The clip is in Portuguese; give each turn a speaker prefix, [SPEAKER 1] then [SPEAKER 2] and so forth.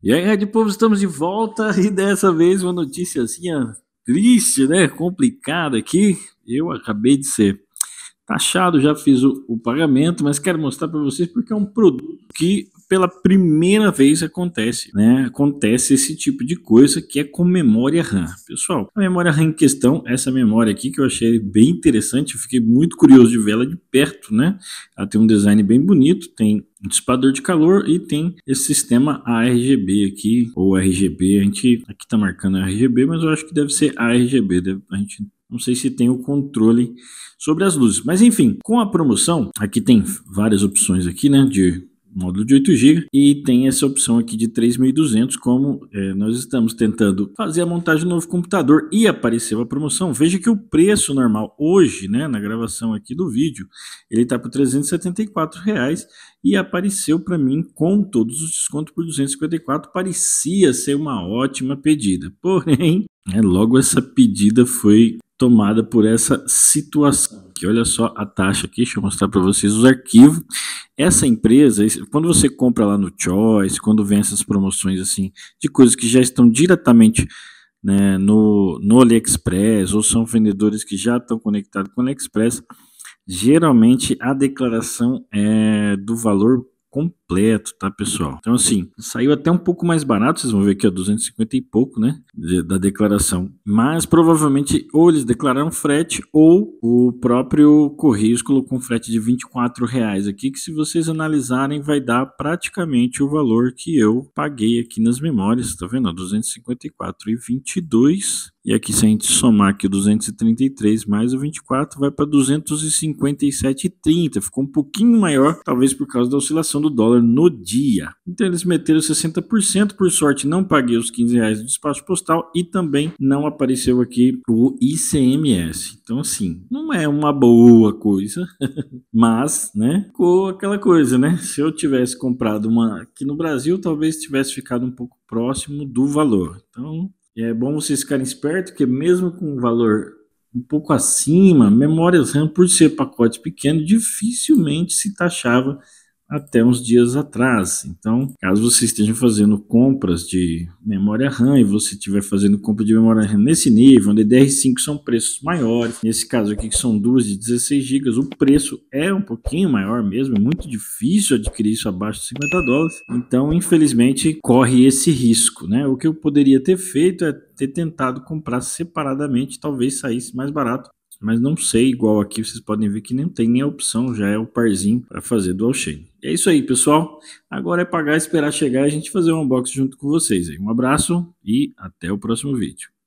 [SPEAKER 1] E aí, Rádio Povo, estamos de volta e dessa vez uma notícia assim, triste, né? Complicada aqui. Eu acabei de ser taxado, já fiz o, o pagamento, mas quero mostrar para vocês porque é um produto que pela primeira vez acontece, né? Acontece esse tipo de coisa que é com memória RAM. Pessoal, a memória RAM em questão, essa memória aqui que eu achei bem interessante, eu fiquei muito curioso de vê-la de perto, né? Ela tem um design bem bonito, tem um dissipador de calor e tem esse sistema ARGB aqui, ou RGB, a gente aqui tá marcando RGB, mas eu acho que deve ser ARGB, deve, a gente não sei se tem o controle sobre as luzes. Mas enfim, com a promoção, aqui tem várias opções aqui, né, de módulo de 8 GB e tem essa opção aqui de 3200, como é, nós estamos tentando fazer a montagem do novo computador e apareceu a promoção. Veja que o preço normal hoje, né, na gravação aqui do vídeo, ele está por 374 reais e apareceu para mim com todos os descontos por 254, parecia ser uma ótima pedida. Porém, é, logo essa pedida foi tomada por essa situação. Que olha só a taxa aqui, deixa eu mostrar para vocês os arquivos. Essa empresa, quando você compra lá no Choice, quando vem essas promoções assim de coisas que já estão diretamente né, no, no AliExpress ou são vendedores que já estão conectados com o AliExpress, geralmente a declaração é do valor completo, tá, pessoal? Então, assim, saiu até um pouco mais barato, vocês vão ver aqui, ó, 250 e pouco, né? de, da declaração. Mas provavelmente ou eles declararam frete ou o próprio corrísculo com frete de 24 reais aqui, que se vocês analisarem vai dar praticamente o valor que eu paguei aqui nas memórias, tá vendo? 254,22 e aqui se a gente somar aqui o 233 mais o 24 vai para 257,30. Ficou um pouquinho maior, talvez por causa da oscilação do dólar no dia. Então eles meteram 60%, por sorte não paguei os 15 reais do despacho postal e também não apareceu aqui o ICMS. Então, assim, não é uma boa coisa, mas, né, ficou aquela coisa, né? Se eu tivesse comprado uma aqui no Brasil, talvez tivesse ficado um pouco próximo do valor. Então, é bom vocês ficarem espertos, que mesmo com o valor um pouco acima, memórias RAM, por ser pacote pequeno, dificilmente se taxava até uns dias atrás. Então, caso você esteja fazendo compras de memória RAM e você estiver fazendo compra de memória RAM nesse nível, ddr 5 são preços maiores, nesse caso aqui que são duas de 16 GB, o preço é um pouquinho maior mesmo, é muito difícil adquirir isso abaixo de 50 dólares. Então, infelizmente, corre esse risco, né? O que eu poderia ter feito é ter tentado comprar separadamente, talvez saísse mais barato, mas não sei, igual aqui vocês podem ver que não tem nem a opção, já é o parzinho para fazer dual chain. é isso aí, pessoal. Agora é pagar, esperar chegar e a gente fazer um unboxing junto com vocês. Um abraço e até o próximo vídeo.